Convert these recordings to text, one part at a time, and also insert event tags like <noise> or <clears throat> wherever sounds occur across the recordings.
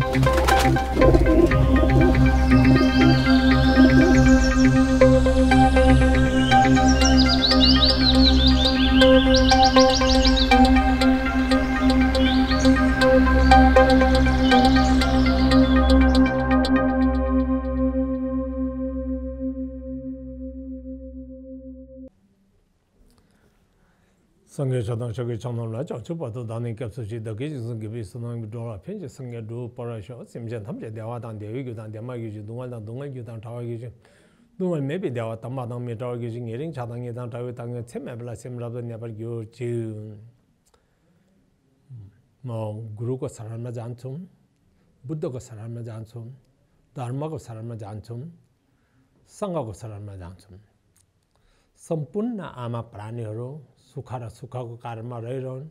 Thank you. sāngyā chādāṋ chakī chāṋāṋ lā chāṋ chūpa tū dāni kyab sūshī dā kī chīng sāng kī pī sūnāṋ kī dōrā pīñ chī sāngyā dū parā shio sīm chāṋ tham chā dāwā tāṋ dāwī kī tāṋ dāmā kī chī dūngā tāṋ dūngā kī tāṋ tāwā kī chī mē pī dāwā tāṋ bā tāṋ mē tāwā kī ngē mē pī lā सुख र सुखको कारणमा रहिरहन्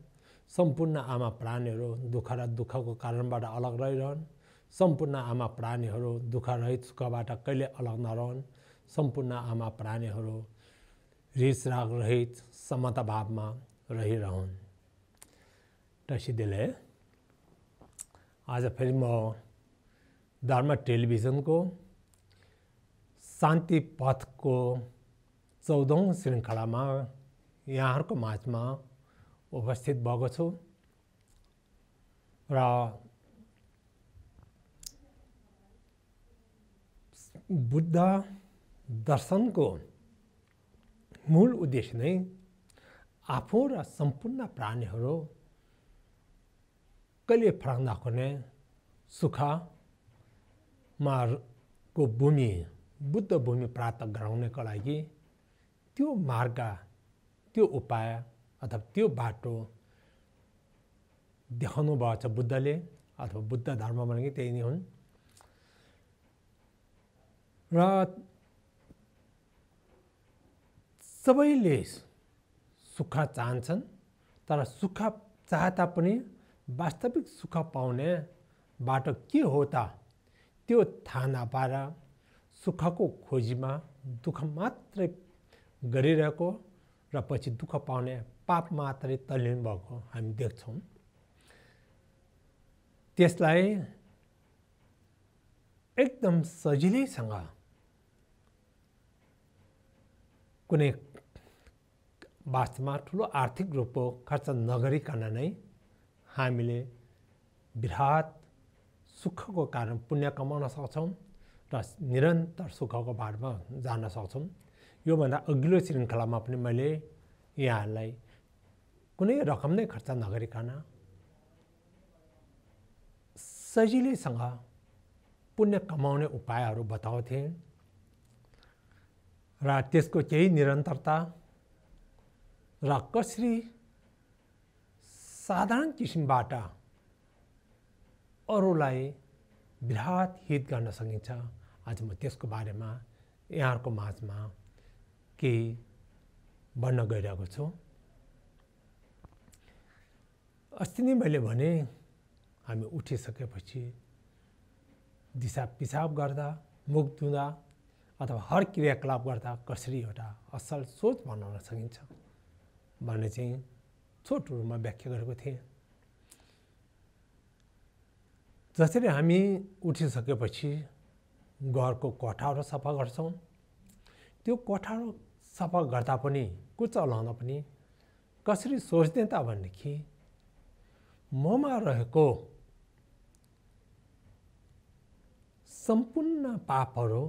सम्पूर्ण आमा प्राणीहरू दुःख र दुःखको कारणबाट अलग रहिरहन् सम्पूर्ण आमा प्राणीहरू दुःखरहित सुखबाट कहिले अलग नरहन् सम्पूर्ण आमा प्राणीहरू रहित समताभावमा रहिरहन् टसिदेले आज फेरि म धर्म टेलिभिजनको शान्ति पथको चौधौँ श्रृङ्खलामा यहाँहरूको माझमा उपस्थित भएको छु र बुद्ध दर्शनको मूल उद्देश्य नै आफू र सम्पूर्ण प्राणीहरू कहिले फराङ्दा हुने सुखमा को भूमि बुद्ध भूमि प्राप्त गराउनको लागि त्यो मार्ग त्यो उपाय अथवा त्यो बाटो देखाउनु भएको छ बुद्धले अथवा बुद्ध धर्म भनेको त्यही नै हुन् र सबैले सुख चाहन्छन् तर सुख चाहे तापनि वास्तविक सुख पाउने बाटो के हो त त्यो थाहा नपाएर सुखको खोजीमा दुःख मात्रै गरिरहेको र पछि दुःख पाउने पाप मात्रै तल्लिन भएको हामी देख्छौँ त्यसलाई एकदम सजिलैसँग कुनै वास्तवमा ठुलो आर्थिक रूपको खर्च नगरिकन नै हामीले विराट सुखको कारण पुण्य कमाउन सक्छौँ र निरन्तर सुखको बाटोमा जान सक्छौँ योभन्दा अघिल्लो श्रृङ्खलामा पनि मैले यहाँहरूलाई कुनै रकम नै खर्च नगरिकन सजिलैसँग पुण्य कमाउने उपायहरू बताउँथेँ र त्यसको केही निरन्तरता र कसरी साधारण किसिमबाट अरूलाई विराट हित गर्न सकिन्छ आज म त्यसको बारेमा यहाँहरूको माझमा के भन्न गइरहेको छु अस्ति नै मैले भने हामी उठिसकेपछि दिसा पिसाब गर्दा मुख धुँदा अथवा हर क्रियाकलाप गर्दा कसरी एउटा असल सोच बनाउन सकिन्छ भन्ने चाहिँ छोटो रूपमा व्याख्या गरेको थिएँ जसरी हामी उठिसकेपछि घरको कोठाहरू सफा गर्छौँ त्यो कोठा सफा गर्दा पनि कुच्चा लाउँदा पनि कसरी सोच्ने त भनेदेखि ममा रहेको सम्पूर्ण पापहरू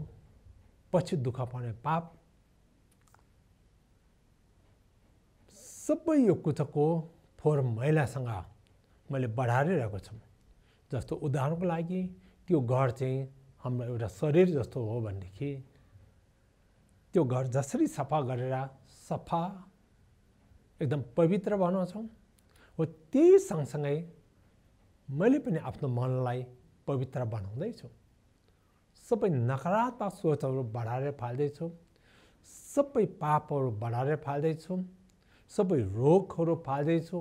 पछि दुःख पाउने पाप सबै यो कुचको फोहोर मैलासँग मैले बढारिरहेको छु जस्तो उदाहरणको लागि त्यो घर चाहिँ हाम्रो एउटा शरीर जस्तो हो भनेदेखि त्यो घर जसरी सफा गरेर सफा एकदम पवित्र बनाउँछौँ हो त्यही सँगसँगै मैले पनि आफ्नो मनलाई पवित्र बनाउँदैछु सबै नकारात्मक सोचहरू बढाएर फाल्दैछु सबै पापहरू बढाएर फाल्दैछु सबै रोगहरू फाल्दैछु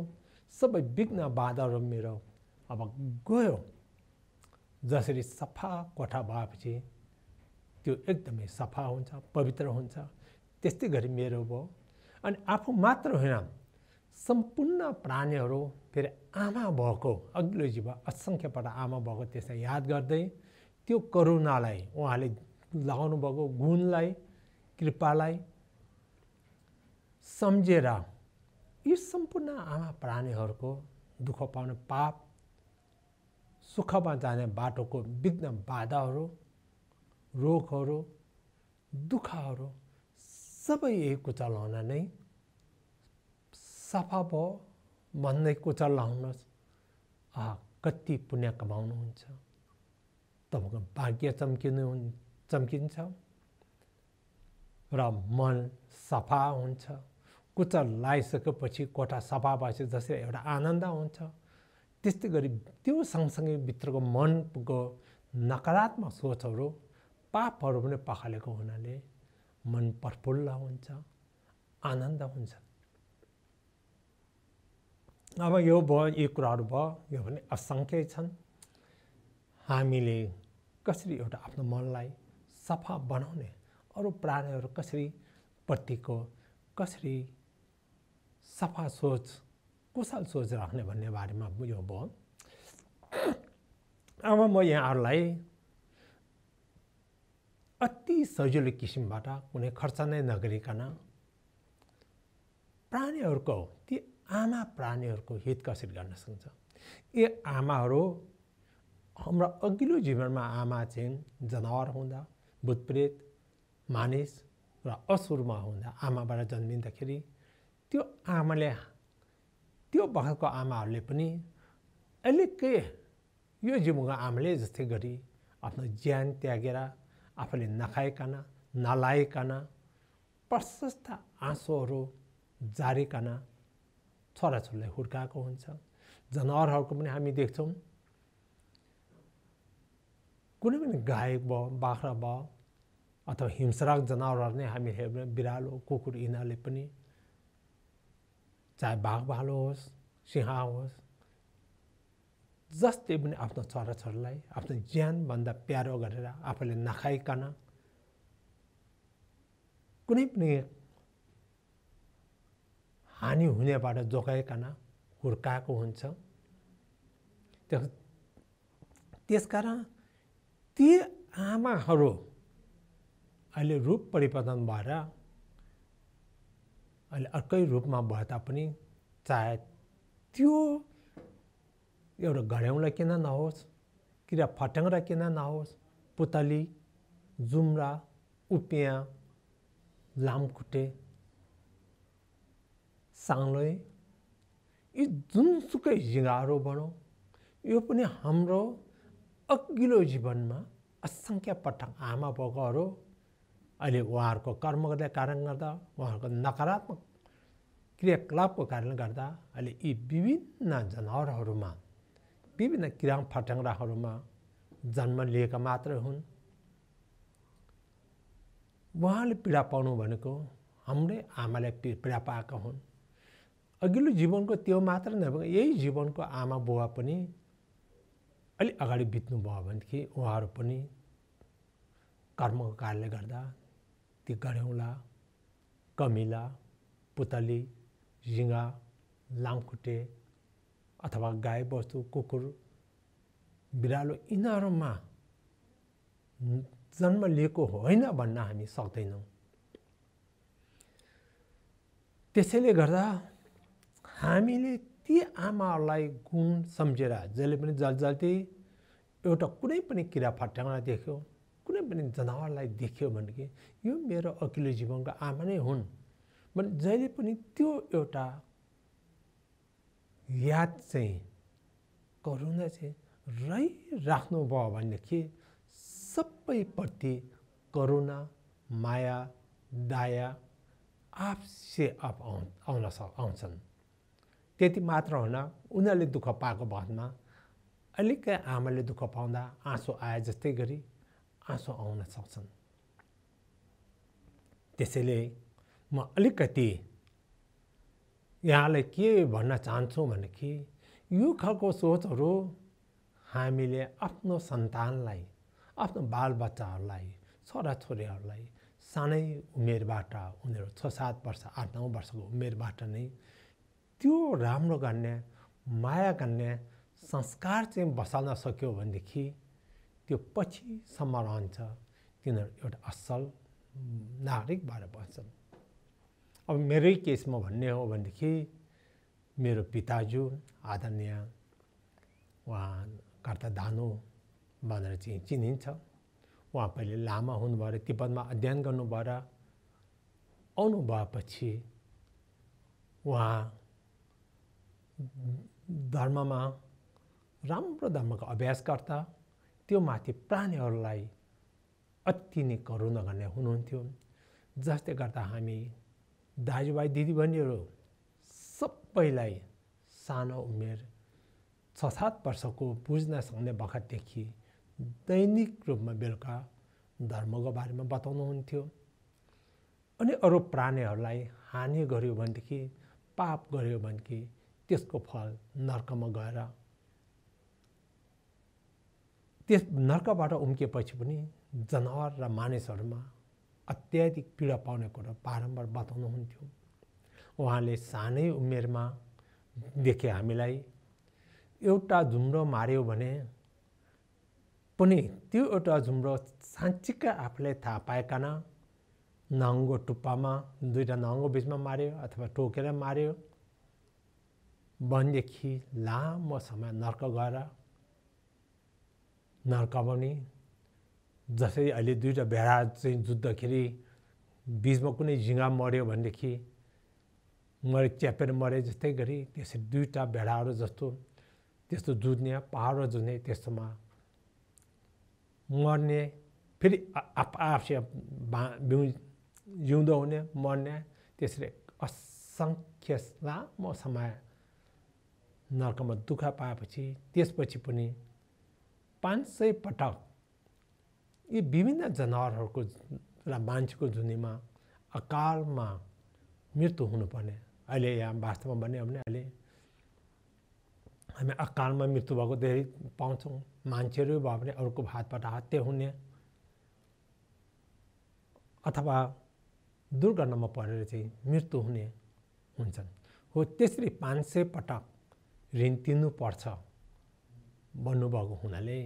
सबै विघ्न बाधाहरू मेरो अब गयो जसरी सफा कोठा भएपछि त्यो एकदमै सफा हुन्छ पवित्र हुन्छ त्यस्तै गरी मेरो भयो अनि आफू मात्र होइन सम्पूर्ण प्राणीहरू फेरि आमा भएको अग्लो जीव असङ्ख्यपल्ट आमा भएको त्यसलाई याद गर्दै त्यो करुणालाई उहाँले लगाउनु भएको गुणलाई कृपालाई सम्झेर यी सम्पूर्ण आमा प्राणीहरूको दुःख पाउने पाप सुखमा जाने बाटोको विघ्न बाधाहरू रोगहरू दुःखहरू सबै यही कुचल हुन नै सफा भयो भन्दै कुचल लाउनुहोस् आ कति पुण्य कमाउनुहुन्छ तपाईँको भाग्य चम्किनु चम्किन्छ र मन सफा हुन्छ कुचल लगाइसकेपछि कोठा सफा भएपछि जसरी एउटा आनन्द हुन्छ त्यस्तै गरी त्यो सँगसँगै भित्रको मनको नकारात्मक सोचहरू पापहरू पनि पखालेको हुनाले मन प्रफुल्ल हुन्छ आनन्द हुन्छ अब यो भयो यी कुराहरू भयो यो पनि असङ्ख्य छन् हामीले कसरी एउटा आफ्नो मनलाई सफा बनाउने अरू प्राणीहरू कसरी प्रतिको कसरी सफा सोच कुशल सोच राख्ने भन्ने बारेमा यो भयो अब म यहाँहरूलाई अति सजिलो किसिमबाट कुनै खर्च नै नगरिकन प्राणीहरूको ती आमा प्राणीहरूको हित कसरी गर्न सक्छ यी आमाहरू हाम्रो अघिल्लो जीवनमा आमा चाहिँ जनावर हुँदा भूतप्रेत मानिस र असुरमा हुँदा आमाबाट जन्मिँदाखेरि त्यो आमाले त्यो बखतको आमाहरूले पनि अलिकै यो जीवनको आमाले जस्तै गरी आफ्नो ज्यान त्यागेर आफूले नखाइकन नलाइकन प्रशस्त आँसुहरू जारिकन छोराछोरीलाई हुर्काएको हुन्छ जनावरहरूको पनि हामी देख्छौँ कुनै पनि गाई भयो बाख्रा भयो अथवा हिंस्राक जनावरहरू नै हामी हेर्ने बिरालो कुकुर यिनीहरूले पनि चाहे बाघ भालो होस् सिंह होस् जस्तै पनि आफ्नो छोराछोरीलाई आफ्नो ज्यानभन्दा प्यारो गरेर आफूले नखाइकन कुनै पनि हानि हुनेबाट जोगाइकन हुर्काएको हुन्छ त्यस त्यसकारण ती आमाहरू अहिले रूप परिवर्तन भएर अहिले अर्कै रूपमा भए तापनि चाहे त्यो एउटा घड्याउँलाई किन नहोस् किरा फट्याङलाई किन नहोस् पुतली जुम्रा उपियाँ लामखुट्टे साङ्लो यी जुनसुकै झिँगाहरू भनौँ यो पनि हाम्रो अघिल्लो जीवनमा असङ्ख्य पटक आमा बाउहरू अहिले उहाँहरूको कर्म गर्दा कारण गर्दा उहाँहरूको नकारात्मक क्रियाकलापको कारणले गर्दा अहिले यी विभिन्न जनावरहरूमा विभिन्न किरा फटाङ्ग्राहरूमा जन्म लिएका मात्र हुन् उहाँले पीडा पाउनु भनेको हाम्रै आमाले पीडा पाएका हुन् अघिल्लो जीवनको त्यो मात्र नभएको यही जीवनको आमा बुवा पनि अलिक अगाडि बित्नुभयो भनेदेखि उहाँहरू पनि कर्मको कारणले गर्दा ती गढ्यौँला कमिला पुतली झिँगा लामखुट्टे अथवा गाईबस्तु कुकुर बिरालो यिनीहरूमा जन्म लिएको होइन भन्न हामी सक्दैनौँ त्यसैले गर्दा हामीले ती आमाहरूलाई गुण सम्झेर जहिले पनि जलजल्ती एउटा कुनै पनि किरा फट्याङ्ग्रा देख्यो कुनै पनि जनावरलाई देख्यो भने कि यो मेरो अघिल्लो जीवनको आमा नै हुन् भने जहिले पनि त्यो एउटा याद चाहिँ करुणा चाहिँ रहिराख्नुभयो भनेदेखि सबैप्रति करुणा माया दाया आपसे आफ आउँ आउन आउँछन् त्यति मात्र होइन उनीहरूले दुःख पाएको भएमा अलिक आमाले दुःख पाउँदा आँसु आए जस्तै गरी आँसु आउन सक्छन् त्यसैले म अलिकति यहाँलाई के भन्न चाहन्छौँ भनेदेखि यो खालको सोचहरू हामीले आफ्नो सन्तानलाई आफ्नो बालबच्चाहरूलाई छोराछोरीहरूलाई सानै उमेरबाट उनीहरू छ सात वर्ष आठ नौ वर्षको उमेरबाट नै त्यो राम्रो गर्ने माया गर्ने संस्कार चाहिँ बसाल्न सक्यो भनेदेखि त्यो पछिसम्म रहन्छ तिनीहरू एउटा असल नागरिक भएर बस्छन् अब मेरै केसमा भन्ने हो भनेदेखि मेरो पिताजू आदरणीय उहाँ कर्ता धानु भनेर चाहिँ चिनिन्छ उहाँ पहिले लामा हुनुभयो तिब्बतमा अध्ययन गर्नुभएर आउनु भएपछि उहाँ धर्ममा राम्रो धर्मको अभ्यासकर्ता त्यो माथि प्राणीहरूलाई अति नै करुणा गर्ने हुनुहुन्थ्यो जसले गर्दा हामी दाजुभाइ दिदीबहिनीहरू सबैलाई सानो उमेर छ सात वर्षको बुझ्न सक्ने बखतदेखि दैनिक रूपमा बेलुका धर्मको बारेमा बताउनुहुन्थ्यो अनि अरू प्राणीहरूलाई हानि गर्यो भनेदेखि पाप गर्यो भनेदेखि त्यसको फल नर्कमा गएर त्यस नर्कबाट उम्किएपछि पनि जनावर र मानिसहरूमा अत्याधिक पीडा पाउने कुरो बारम्बार बताउनुहुन्थ्यो उहाँले सानै उमेरमा देखे हामीलाई एउटा झुम्रो मार्यो भने पनि त्यो एउटा झुम्रो साँच्चीका आफूलाई थाहा पाएकन नहङ्गो टुप्पामा दुईवटा नहङ्गो बिचमा मार्यो अथवा टोकेर मार्यो भनेदेखि लामो समय नर्क गएर नर्क पनि जसरी अहिले दुईवटा भेडा चाहिँ जुत्दाखेरि बिचमा कुनै झिँगा मऱ्यो भनेदेखि मरे च्यापेर मरे जस्तै गरी त्यसरी दुईवटा भेडाहरू जस्तो त्यस्तो जुझ्ने पाहाड जुझ्ने त्यस्तोमा मर्ने फेरि आफै भा बिउ जिउँदो हुने मर्ने त्यसरी असङ्ख्य लामो समय नर्कमा दुःख पाएपछि त्यसपछि पनि पाँच सय पटक यी विभिन्न जनावरहरूको र मान्छेको जुनीमा अकालमा मृत्यु हुनुपर्ने अहिले यहाँ वास्तवमा भन्यो भने अहिले हामी अकालमा मृत्यु भएको धेरै पाउँछौँ मान्छेहरू भयो भने अरूको भातबाट हत्या हुने अथवा दुर्घटनामा परेर चाहिँ मृत्यु हुने हुन्छन् हो त्यसरी पाँच सय पटक ऋण तिर्नुपर्छ भन्नुभएको हुनाले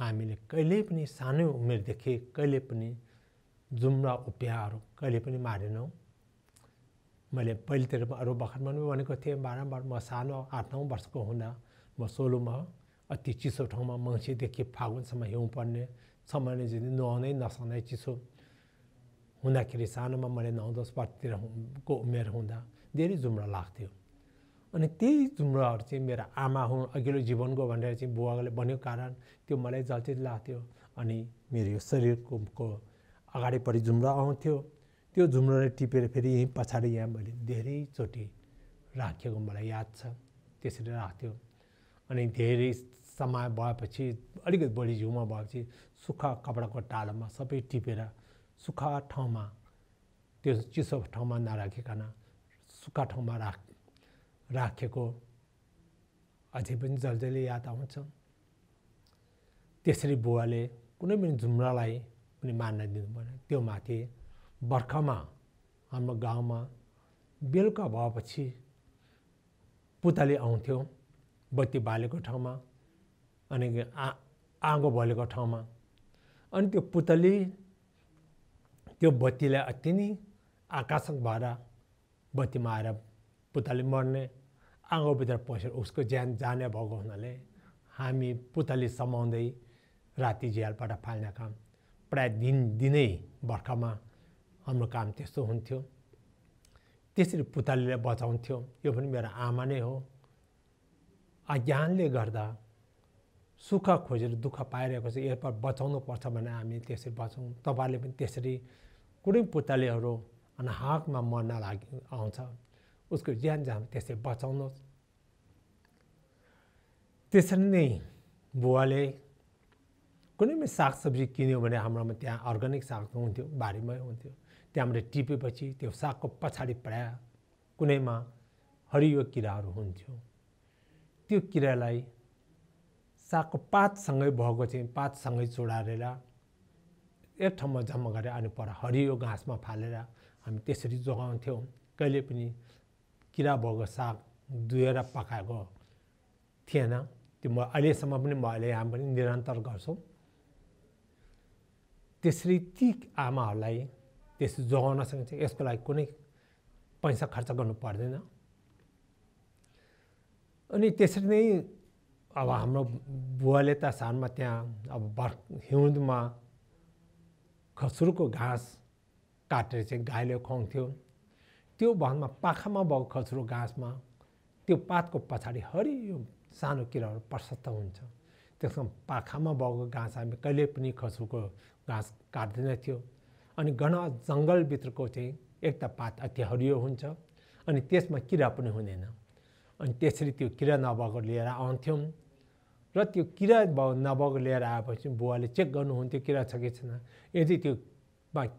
हामीले कहिले पनि सानै उमेरदेखि कहिले पनि जुम्रा उपियाहरू कहिले पनि मारेनौँ मैले पहिलेतिर अरू भर्खरमा पनि भनेको थिएँ बारम्बार म सानो आठ नौ वर्षको हुँदा म सोलुमा अति चिसो ठाउँमा मङ्सीदेखि फागुनसम्म हिउँ पर्ने सामान्य जति नुहाउनै नसक्ने चिसो हुँदाखेरि सानोमा मैले नौ दस वर्षतिर उमेर हुँदा धेरै जुम्रा लाग्थ्यो अनि त्यही जुम्राहरू चाहिँ मेरो आमा हुँ अघिल्लो जीवनको भनेर चाहिँ बुवाले भनेको कारण त्यो मलाई जल्छित लाग्थ्यो अनि मेरो यो शरीरको अगाडिपट्टि जुम्रा आउँथ्यो त्यो जुम्राले टिपेर फेरि यहीँ पछाडि यहाँ मैले धेरैचोटि राखेको मलाई याद छ त्यसरी राख्थ्यो अनि धेरै समय भएपछि अलिकति बढी झिउमा भएपछि सुक्खा कपडाको टालोमा सबै टिपेर सुक्खा ठाउँमा त्यो चिसो ठाउँमा नराखिकन सुक्खा ठाउँमा राख राखेको अझै पनि जल्जले याद आउँछ त्यसरी बुवाले कुनै पनि झुम्रालाई पनि मान्न दिनु भएन त्यो माथि बर्खामा हाम्रो गाउँमा बेलुका भएपछि पुतली आउँथ्यो बत्ती बालेको ठाउँमा अनि आ आँगो बलेको ठाउँमा अनि त्यो पुतली त्यो बत्तीलाई अति नै आकर्षक भएर बत्तीमा आएर पुतली मर्ने आँगोभित्र पसेर उसको ज्यान जाने भएको हुनाले हामी पुतली समाउँदै राति झ्यालबाट फाल्ने काम प्राय दिन दिनै बर्खामा हाम्रो काम त्यस्तो हुन्थ्यो त्यसरी पुतलीले बचाउँथ्यो यो पनि मेरो आमा नै हो अज्ञानले गर्दा सुख खोजेर दुःख पाइरहेको छ यसबाट बचाउनु पर्छ भने हामी त्यसरी बचाउँ तपाईँहरूले पनि त्यसरी कुनै पुतलीहरू हाकमा मर्न लागि आउँछ उसको ज्यान जान त्यसै बचाउनुहोस् त्यसरी नै बुवाले कुनै पनि सागसब्जी किन्यो भने हाम्रोमा त्यहाँ अर्ग्यानिक साग हुन्थ्यो बारीमै हुन्थ्यो त्यहाँबाट टिपेपछि त्यो सागको पछाडि प्राय कुनैमा हरियो किराहरू हुन्थ्यो त्यो किरालाई सागको पातसँगै भएको चाहिँ पातसँगै चोडारेर एक ठाउँमा जम्मा गरेर अनि पर हरियो घाँसमा फालेर हामी त्यसरी जोगाउँथ्यौँ कहिले पनि किरा भएको साग दुएर पकाएको थिएन त्यो म अहिलेसम्म पनि म अहिले यहाँ पनि निरन्तर गर्छौँ त्यसरी ती आमाहरूलाई त्यस जोगाउन सकिन्छ यसको लागि कुनै पैसा खर्च गर्नु पर्दैन अनि त्यसरी नै अब हाम्रो बुवाले त सानमा त्यहाँ अब बर्ख हिउँदमा खसुरको घाँस काटेर चाहिँ गाईले खुवाउँथ्यो त्यो भनमा पाखामा भएको खचुरो घाँसमा त्यो पातको पछाडि हरियो सानो किराहरू प्रशस्त हुन्छ त्यसमा पाखामा भएको घाँस हामी कहिले पनि खसुको घाँस काट्दैन थियो अनि घन जङ्गलभित्रको चाहिँ एक त पात अति हरियो हुन्छ अनि त्यसमा किरा पनि हुँदैन अनि त्यसरी त्यो किरा नभएको लिएर आउँथ्यौँ र त्यो किरा नभएको लिएर आएपछि बुवाले चेक गर्नुहुन्थ्यो किरा छ कि छैन यदि त्यो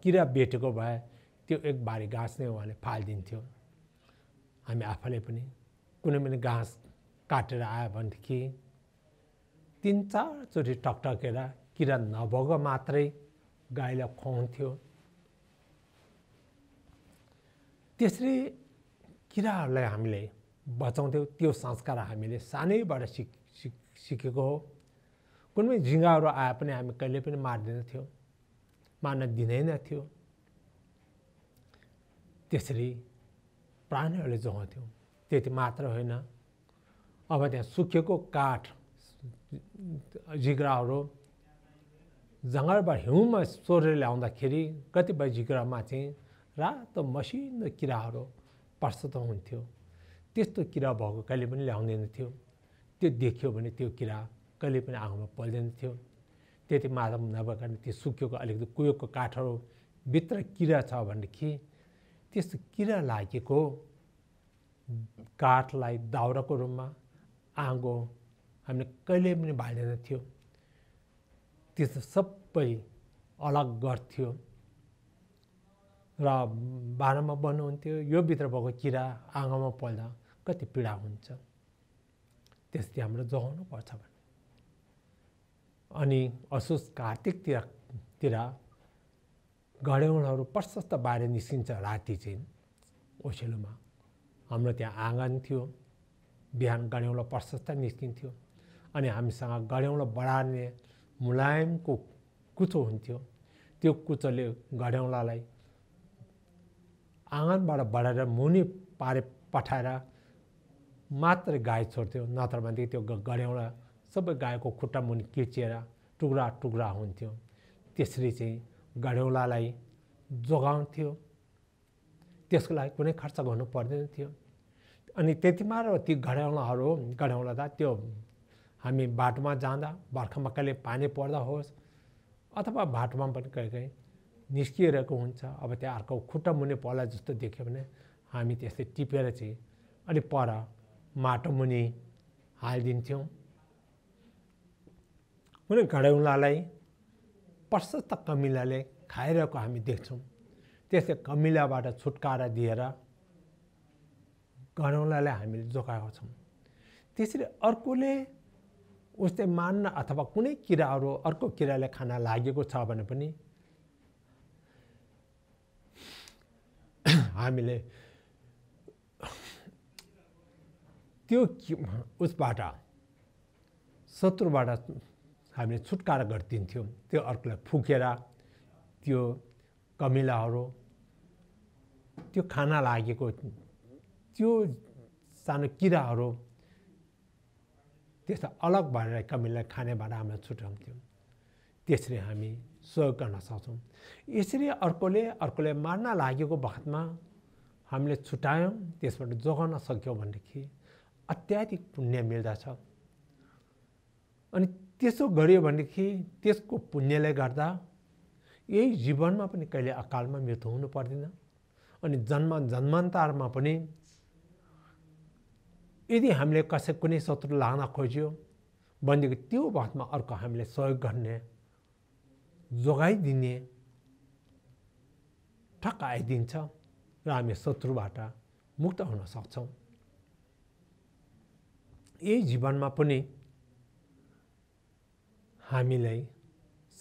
किरा भेटेको भए त्यो एक बारी घाँस नै उहाँले फालिदिन्थ्यो हामी आफैले पनि कुनै पनि घाँस काटेर आयो भनेदेखि तिन चारचोटि टकटकेर किरा नभएको मात्रै गाईलाई खुवाउँथ्यो त्यसरी किराहरूलाई हामीले बचाउँथ्यौँ त्यो संस्कार हामीले सानैबाट सिक सिक सिकेको हो कुनै झिँगाहरू आए पनि हामी कहिले पनि मार्दैनथ्यौँ मार्न दिँदैनथ्यौँ त्यसरी प्राणीहरूले जोगाउँथ्यौँ त्यति मात्र होइन अब त्यहाँ सुकेको काठ जिग्राहरू जङ्गलबाट हिउँमा चोरेर ल्याउँदाखेरि कतिपय जिग्रामा चाहिँ रातो मसिनो किराहरू प्रस्तुत हुन्थ्यो त्यस्तो किरा भएको कहिले पनि ल्याउँदैन थियो त्यो देख्यो भने त्यो किरा कहिले पनि आगोमा पल्दैन थियो त्यति मात्र नभएको कारण त्यो सुकेको अलिकति कुहिएको काठहरू भित्र किरा छ भनेदेखि त्यस्तो किरा लागेको काठलाई दाउराको रूपमा आँगो हामीले कहिले पनि भालेन थियो त्यस्तो सबै अलग गर्थ्यो र बाह्रमा बन्नुहुन्थ्यो यो भित्र भएको किरा आँगोमा पल्दा कति पीडा हुन्छ त्यसले हाम्रो जोगाउनु पर्छ भने अनि असोज कार्तिकतिरतिर गढेौँहरू प्रशस्त बाहिर निस्किन्छ राति चाहिँ ओसेलोमा हाम्रो त्यहाँ आँगन थियो बिहान गढेौँलो प्रशस्त निस्किन्थ्यो अनि हामीसँग गढेौँलो बढार्ने मुलायमको कुचो हुन्थ्यो त्यो कुचोले गढेौँलालाई आँगनबाट बढाएर मुनि पारे पठाएर मात्र गाई छोड्थ्यो नत्र भनेदेखि त्यो गढेौँला सबै गाईको खुट्टा मुनि किचिएर टुक्रा टुक्रा हुन्थ्यो त्यसरी चाहिँ घडेौलालाई जोगाउँथ्यो त्यसको लागि कुनै खर्च गर्नु पर्दैन थियो अनि त्यति मात्र ती घडेौलाहरू घडेौला त त्यो हामी बाटोमा जाँदा भर्खरमा कहिले पानी पर्दा होस् अथवा बाटोमा पनि कहीँ कहीँ निस्किरहेको हुन्छ अब त्यहाँ अर्को खुट्टा मुनि पर्ला जस्तो देख्यो भने हामी त्यस्तै टिपेर चाहिँ अलि पर माटो मुनि हालिदिन्थ्यौँ कुनै घडेौलालाई प्रशस्त कमिलाले खाइरहेको हामी देख्छौँ त्यस्तै कमिलाबाट छुटकारा दिएर गनौलालाई हामीले जोगाएको छौँ त्यसरी अर्कोले उसले मान्न अथवा कुनै किराहरू अर्को किराले खाना लागेको छ भने पनि <clears throat> हामीले त्यो उसबाट शत्रुबाट हामीले छुटकारा गरिदिन्थ्यौँ त्यो अर्कोलाई फुकेर त्यो कमिलाहरू त्यो खाना लागेको त्यो सानो किराहरू त्यस्ता अलग भएर खाने खानेबाट हामीलाई छुट्याउँथ्यौँ त्यसरी हामी सहयोग गर्न सक्छौँ यसरी अर्कोले अर्कोले मार्न लागेको बखतमा हामीले छुट्यायौँ त्यसबाट जोगाउन सक्यौँ भनेदेखि अत्याधिक पुण्य मिल्दछ अनि त्यसो गऱ्यो भनेदेखि त्यसको पुण्यले गर्दा यही जीवनमा पनि कहिले अकालमा मृत्यु हुनु पर्दैन अनि जन्म जन्मान्तरमा पनि यदि हामीले कसै कुनै शत्रु लान खोज्यो भनेदेखि त्यो बातमा अर्को हामीले सहयोग गर्ने जोगाइदिने ठक्क आइदिन्छ र हामी शत्रुबाट मुक्त हुन सक्छौँ यही जीवनमा पनि हामीलाई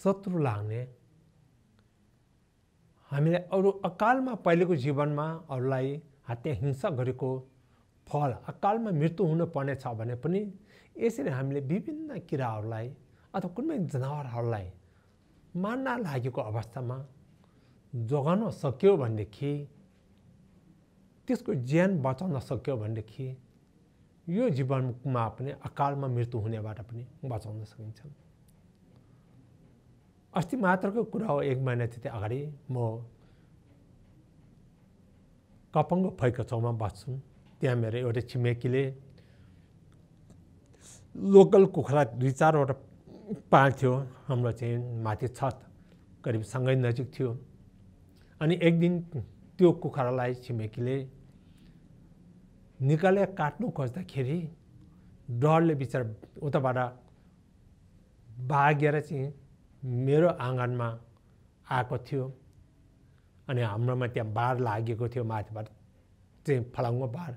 शत्रु लाग्ने हामीलाई अरू अकालमा पहिलेको जीवनमा अरूलाई हत्या हिंसा गरेको फल अकालमा मृत्यु हुनुपर्ने छ भने पनि यसरी हामीले विभिन्न किराहरूलाई अथवा कुनै जनावरहरूलाई मान्न लागेको अवस्थामा जोगाउन सक्यो भनेदेखि त्यसको ज्यान बचाउन सक्यो भनेदेखि यो जीवनमा पनि अकालमा मृत्यु हुनेबाट पनि बचाउन सकिन्छ अस्ति मात्रको कुरा हो एक महिना त्यति अगाडि म कपङ्गो फैको छेउमा बस्छु त्यहाँ मेरो एउटा छिमेकीले लोकल कुखुरा दुई चारवटा पाल्थ्यो हाम्रो चाहिँ माथि छत करिब सँगै नजिक थियो अनि एक दिन त्यो कुखुरालाई छिमेकीले निकालेर काट्नु खोज्दाखेरि डरले बिचरा उताबाट भागेर चाहिँ मेरो आँगनमा आएको थियो अनि हाम्रोमा त्यहाँ बार लागेको थियो माथिबाट चाहिँ फलाङ्गो बार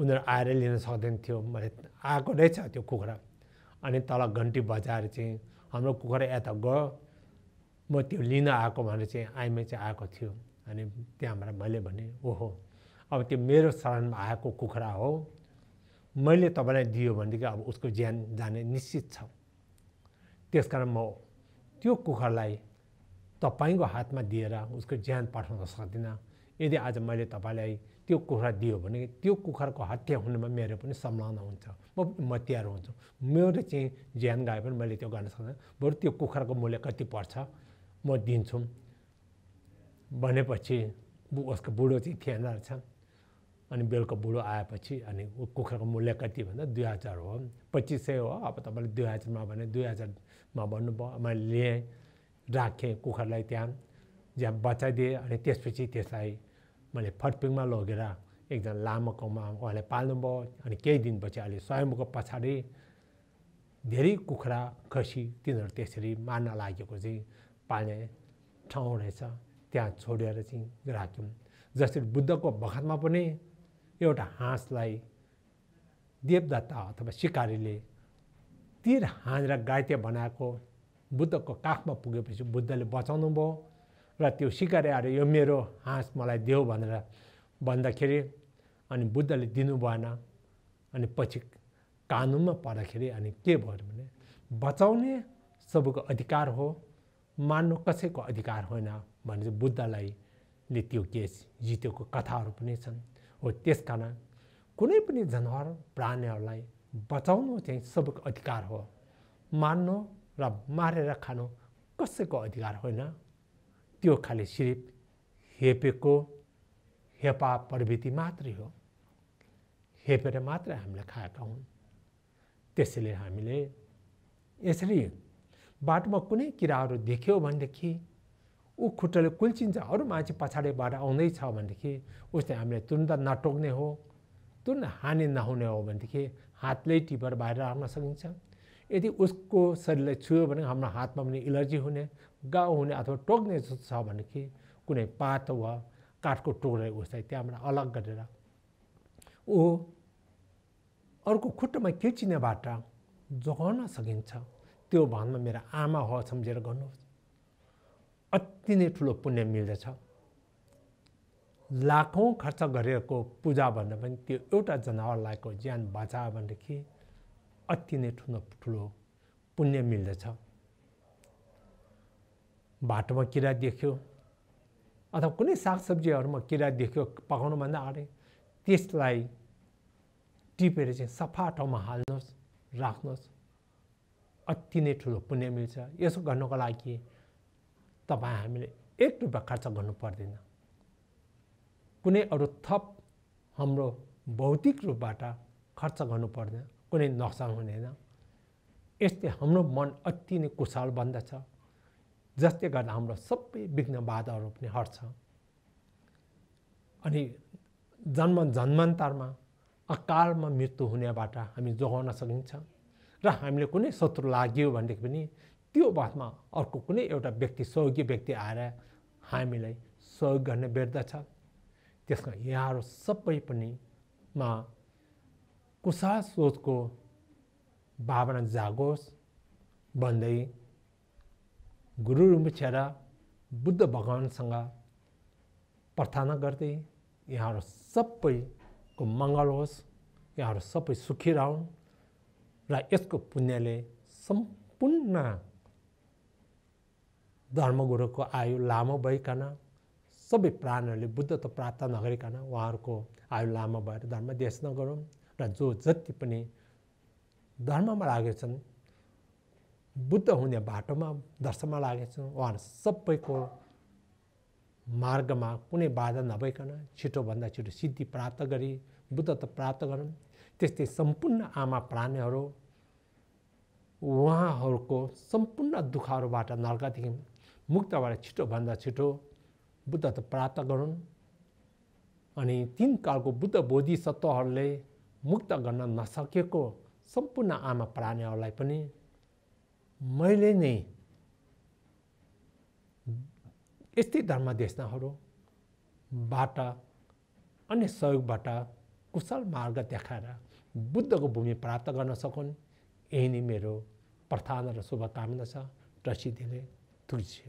उनीहरू आएर लिन सक्दैन थियो मैले आएको रहेछ त्यो कुखुरा अनि तल घन्टी बजाएर चाहिँ हाम्रो कुखुरा यता गयो म त्यो लिन आएको भनेर चाहिँ आइमै चाहिँ आएको थियो अनि त्यहाँबाट मैले भने ओहो अब त्यो मेरो शरणमा आएको कुखुरा हो मैले तपाईँलाई दियो भनेदेखि अब उसको ज्यान जाने निश्चित छ त्यस कारण म त्यो कुखुरालाई तपाईँको हातमा दिएर उसको ज्यान पठाउन सक्दिनँ यदि आज मैले तपाईँलाई त्यो कुखुरा दियो भने त्यो कुखुराको हत्या हुनुमा मेरो पनि संलग्न हुन्छ म म तयार हुन्छु मेरो चाहिँ ज्यान गए पनि मैले त्यो गर्न सक्दिनँ बरु त्यो कुखुराको मूल्य कति पर्छ म दिन्छु भनेपछि उसको बुढो चाहिँ थिएन रहेछ अनि बेलुका बुढो आएपछि अनि कुखुराको मूल्य कति भन्दा दुई हजार हो पच्चिस सय हो अब तपाईँले दुई हजारमा भने दुई हजारमा भन्नुभयो मैले लिएँ राखेँ कुखुरालाई त्यहाँ जहाँ बचाइदिएँ अनि त्यसपछि त्यसलाई मैले फर्पिङमा लगेर एकजना लामाकोमा उहाँले पाल्नुभयो अनि केही दिनपछि अहिले स्वयंको पछाडि धेरै कुखुरा खसी तिनीहरू त्यसरी मार्न लागेको चाहिँ पाल्ने ठाउँ रहेछ त्यहाँ छोडेर चाहिँ राख्यौँ जसरी बुद्धको बखतमा पनि एउटा हाँसलाई देवदत्त अथवा सिकारीले तिर हानेर गाइते बनाएको बुद्धको काखमा पुगेपछि बुद्धले बचाउनु भयो र त्यो सिकारी आएर यो मेरो हाँस मलाई देऊ भनेर भन्दाखेरि अनि बुद्धले दिनु भएन अनि पछि कानुनमा पर्दाखेरि अनि के भयो भने बचाउने सबैको अधिकार हो मान्नु कसैको अधिकार होइन भने चाहिँ बुद्धलाई त्यो केस जितेको कथाहरू पनि छन् हो त्यस कारण कुनै पनि जनावर प्राणीहरूलाई बचाउनु चाहिँ सबैको अधिकार हो मान्नु र मारेर खानु कसैको अधिकार होइन त्यो खालि सिर्फ हेपेको हेपा प्रवृत्ति मात्रै हो हेपेर मात्र हामीले खाएका हुन् त्यसैले हामीले यसरी बाटोमा कुनै किराहरू देख्यौँ भनेदेखि ऊ खुट्टाले कुल्चिन्छ अरू मान्छे पछाडिबाट आउँदैछ भनेदेखि उसले हामीले तुरन्त नटोक्ने हो तुरन्त हानि नहुने हो भनेदेखि हातले टिपेर बाहिर राख्न सकिन्छ यदि उसको शरीरलाई छुयो भने हाम्रो हातमा पनि एलर्जी हुने गाउ हुने अथवा टोक्ने जस्तो छ भनेदेखि कुनै पात वा काठको टुक्राले उसलाई त्यहाँबाट अलग गरेर ऊ अर्को खुट्टामा के चिनेबाट जोगाउन सकिन्छ त्यो भन्नु मेरो आमा हो सम्झेर गर्नुहोस् अति नै ठुलो पुण्य मिल्दछ लाखौँ खर्च गरेको पूजा भन्दा पनि त्यो एउटा जनावरलाईको ज्यान बचायो भनेदेखि अति नै ठुलो ठुलो पुण्य मिल्दछ बाटोमा किरा देख्यो अथवा कुनै सागसब्जीहरूमा किरा देख्यो पकाउनुभन्दा अगाडि त्यसलाई टिपेर चाहिँ सफा ठाउँमा हाल्नुहोस् राख्नुहोस् अति नै ठुलो पुण्य मिल्छ यसो गर्नको लागि तपाईँ हामीले एक रुपियाँ खर्च गर्नु पर्दैन कुनै अरू थप हाम्रो भौतिक रूपबाट खर्च गर्नु पर्दैन कुनै नोक्सान हुँदैन यस्तै हाम्रो मन अति नै कुशल बन्दछ जसले गर्दा हाम्रो सबै विघ्न बाधाहरू पनि हट्छ अनि जन्म जन्मान्तरमा अकालमा मृत्यु हुनेबाट हामी जोगाउन सकिन्छ र हामीले कुनै शत्रु लाग्यो भनेदेखि पनि त्यो बादमा अर्को कुनै एउटा व्यक्ति सहयोगी व्यक्ति आएर हामीलाई सहयोग गर्ने भेट्दछ त्यसमा यहाँहरू सबै पनि मा कुसा सोचको भावना जागोस् भन्दै गुरु रुम्छेर बुद्ध भगवान्सँग प्रार्थना गर्दै यहाँहरू सबैको मङ्गल होस् यहाँहरू सबै सुखी रहन् र यसको पुण्यले सम्पूर्ण धर्मगुरुको आयु लामो भइकन सबै प्राणहरूले बुद्धत्व प्राप्त नगरिकन उहाँहरूको आयु लामो भएर धर्म देश नगरौँ र जो जति पनि धर्ममा लागेछन् बुद्ध हुने बाटोमा दर्शनमा लागेछन् उहाँहरू सबैको मार्गमा कुनै बाधा नभइकन छिटोभन्दा छिटो सिद्धि प्राप्त गरी बुद्धत्व प्राप्त गरौँ त्यस्तै सम्पूर्ण आमा प्राणीहरू उहाँहरूको सम्पूर्ण दुःखहरूबाट नर्कदेखि मुक्तबाट छिटोभन्दा छिटो बुद्ध त प्राप्त गरून् अनि तिन कालको बुद्ध बोधिसत्वहरूले मुक्त गर्न नसकेको सम्पूर्ण आमा प्राणीहरूलाई पनि मैले नै यस्तै धर्मदेशनाहरूबाट अन्य सहयोगबाट कुशल मार्ग देखाएर बुद्धको भूमि प्राप्त गर्न सकुन् यही नै मेरो प्रार्थना र शुभकामना छ प्रसिद्धिले 돌이지요